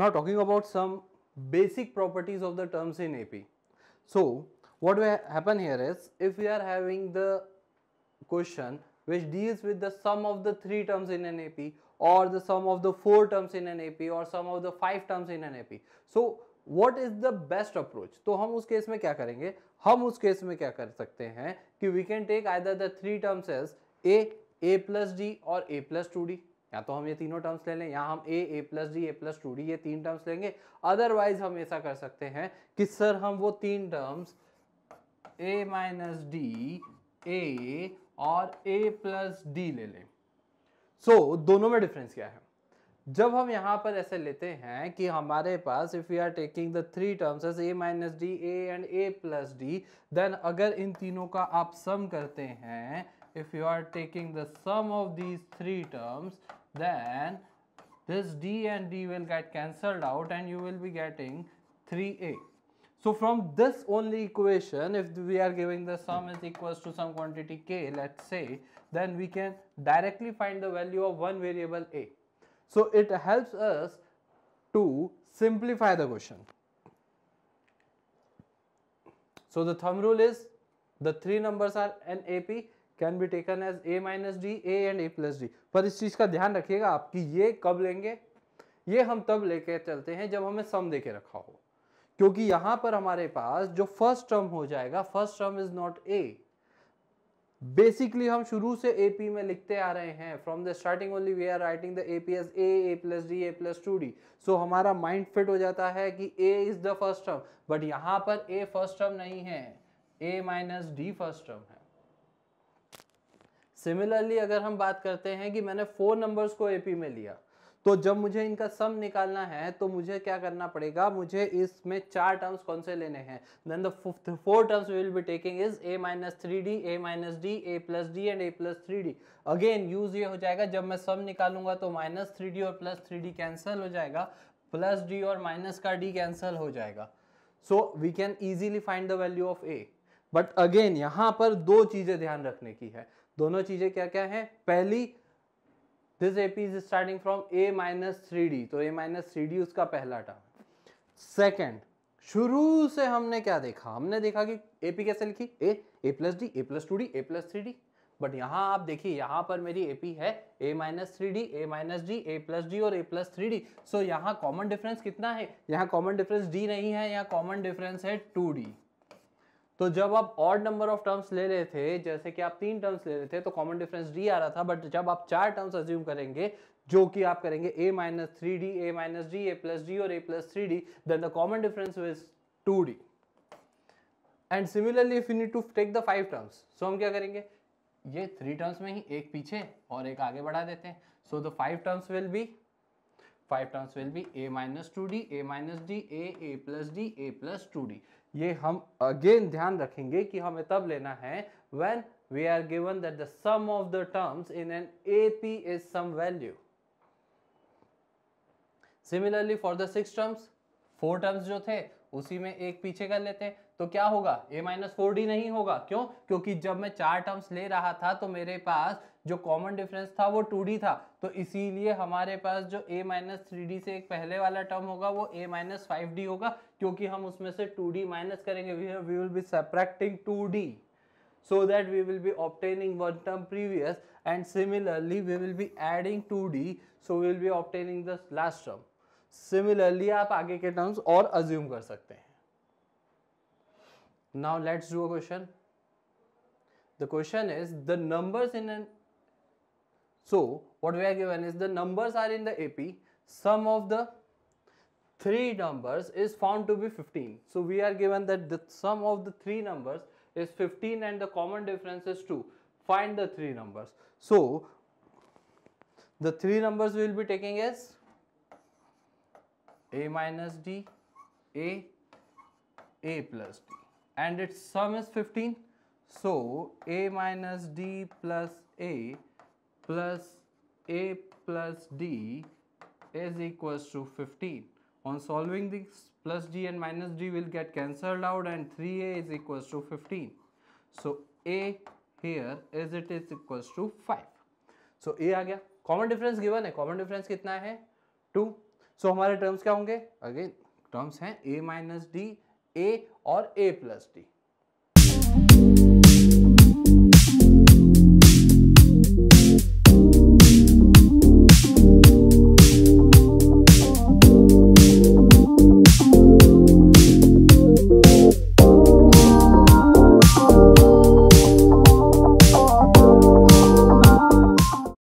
Now talking about some basic properties of the terms in AP. So what will happen here is if we are having the question which deals with the sum of the three terms in an AP or the sum of the four terms in an AP or sum of the five terms in an AP. So what is the best approach to hum us case mein kya karenge hum us case mein kya kar sakte hain ki we can take either the three terms as a a plus d or a plus 2d या तो हम ये तीनों terms ले लें या हम A A plus D A plus two D ये तीन टर्म्स लेंगे अदरवाइज हम ऐसा कर सकते हैं कि सर हम वो तीन terms A minus D A और ए प्लस डी ले लें सो so, दोनों में डिफरेंस क्या है जब हम यहाँ पर ऐसे लेते हैं कि हमारे पास if you are taking the three terms as A minus D A and A plus D then अगर इन तीनों का आप सम करते हैं if you are taking the sum of these three terms then this d and d will get cancelled out and you will be getting 3a. So from this only equation if we are giving the sum is equals to some quantity k let's say then we can directly find the value of one variable a. So it helps us to simplify the question. So the thumb rule is the three numbers are an AP can be taken as A minus D A and A plus D पर इस चीज़ का ध्यान रखिएगा आप कि ये कब लेंगे ये हम तब लेके चलते हैं जब हमें सम दे के रखा हो क्योंकि यहाँ पर हमारे पास जो फर्स्ट टर्म हो जाएगा first term is not A basically हम शुरू से ए पी में लिखते आ रहे हैं from the starting only we are writing the A P S A A plus D A plus two D so हमारा माइंड फिट हो जाता है कि A is the first term but यहाँ पर ए फर्स्ट टर्म नहीं है A minus D first term है सिमिलरली अगर हम बात करते हैं कि मैंने फोर नंबर्स को एपी में लिया तो जब मुझे इनका सम निकालना है तो मुझे क्या करना पड़ेगा मुझे इसमें चार टर्म्स कौन से लेने हैं then the four terms will be taking is A minus three D A minus D A plus D and A plus three D again use ये हो जाएगा जब मैं सम निकालूंगा तो माइनस थ्री डी और प्लस थ्री डी कैंसिल हो जाएगा प्लस डी और माइनस का डी कैंसिल हो जाएगा so we can easily find the value of A but again यहाँ पर दो चीज़ें ध्यान रखने की है दोनों चीज़ें क्या क्या हैं पहली this AP is starting from A minus three D तो ए माइनस थ्री डी उसका पहला टर्म सेकेंड शुरू से हमने क्या देखा हमने देखा कि ए पी कैसे लिखी A A plus D A plus two D A plus three D but यहाँ आप देखिए यहाँ पर मेरी ए पी है A minus three D A minus D A plus D और ए प्लस थ्री डी सो यहाँ कॉमन डिफरेंस कितना है यहाँ कॉमन डिफरेंस डी नहीं है यहाँ कॉमन डिफरेंस है टू डी तो जब आप ऑड नंबर ऑफ टर्म्स ले रहे थे जैसे कि आप तीन टर्म्स ले रहे थे तो कॉमन डिफरेंस डी आ रहा था बट जब आप चार टर्म्स अज्यूम करेंगे जो कि आप करेंगे a minus three D A minus D A plus D और ए plus three d then the common difference is two d and similarly if you need to take the five terms so हम क्या करेंगे ये three terms में ही एक पीछे और एक आगे बढ़ा देते हैं so the five terms will be five terms will be a minus two D A minus D a A plus D A plus two D ये हम अगेन ध्यान रखेंगे कि हमें तब लेना है when we are given that the sum of the terms in an AP is some value similarly for the six terms four terms जो थे उसी में एक पीछे कर लेते हैं तो क्या होगा a माइनस फोर नहीं होगा क्यों क्योंकि जब मैं चार टर्म्स ले रहा था तो मेरे पास जो कॉमन डिफरेंस था वो टू था तो इसीलिए हमारे पास जो ए माइनस थ्री से एक पहले वाला टर्म होगा वो ए माइनस फाइव होगा क्योंकि हम उसमें से टू माइनस करेंगे we will be subtracting two so that we will be obtaining one term previous and similarly we will be adding 2d so we will be obtaining the last term similarly आप आगे के terms और assume कर सकते हैं now let's do a question the question is the numbers in an So what we are given is the numbers are in the AP, sum of the three numbers is found to be 15. So we are given that the sum of the three numbers is 15 and the common difference is 2. Find the three numbers. So the three numbers we will be taking is a minus d, a, a plus d and its sum is 15. So a minus d plus a plus a plus d is equals to 15 on solving this plus d and minus d will get cancelled out and 3a is equals to 15 so a here is it is equals to 5 so a आ गया common difference given है common difference कितना है two so so, हमारे terms क्या होंगे again terms हैं a minus D A और a प्लस डी